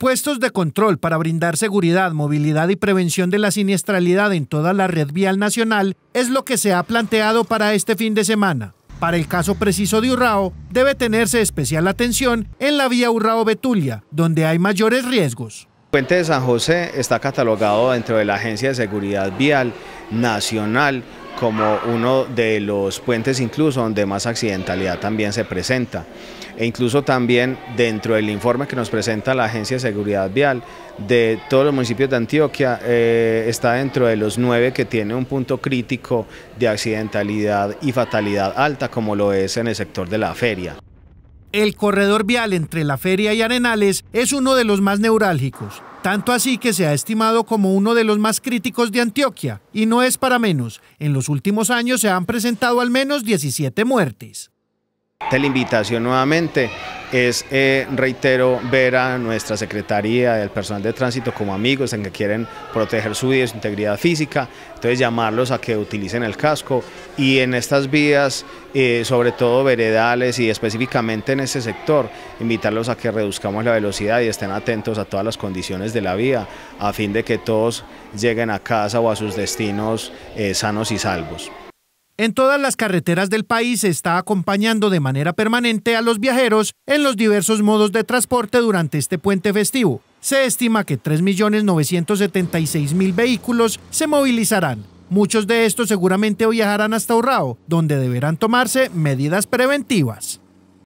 Puestos de control para brindar seguridad, movilidad y prevención de la siniestralidad en toda la red vial nacional es lo que se ha planteado para este fin de semana. Para el caso preciso de Urrao, debe tenerse especial atención en la vía Urrao-Betulia, donde hay mayores riesgos. El puente de San José está catalogado dentro de la Agencia de Seguridad Vial Nacional como uno de los puentes incluso donde más accidentalidad también se presenta. E incluso también dentro del informe que nos presenta la Agencia de Seguridad Vial de todos los municipios de Antioquia, eh, está dentro de los nueve que tiene un punto crítico de accidentalidad y fatalidad alta, como lo es en el sector de la feria. El corredor vial entre la feria y Arenales es uno de los más neurálgicos tanto así que se ha estimado como uno de los más críticos de Antioquia, y no es para menos. En los últimos años se han presentado al menos 17 muertes. La invitación nuevamente es, eh, reitero, ver a nuestra Secretaría del Personal de Tránsito como amigos en que quieren proteger su vida y su integridad física, entonces llamarlos a que utilicen el casco y en estas vías, eh, sobre todo veredales y específicamente en ese sector, invitarlos a que reduzcamos la velocidad y estén atentos a todas las condiciones de la vía a fin de que todos lleguen a casa o a sus destinos eh, sanos y salvos. En todas las carreteras del país se está acompañando de manera permanente a los viajeros en los diversos modos de transporte durante este puente festivo. Se estima que 3.976.000 vehículos se movilizarán. Muchos de estos seguramente viajarán hasta Urrao, donde deberán tomarse medidas preventivas.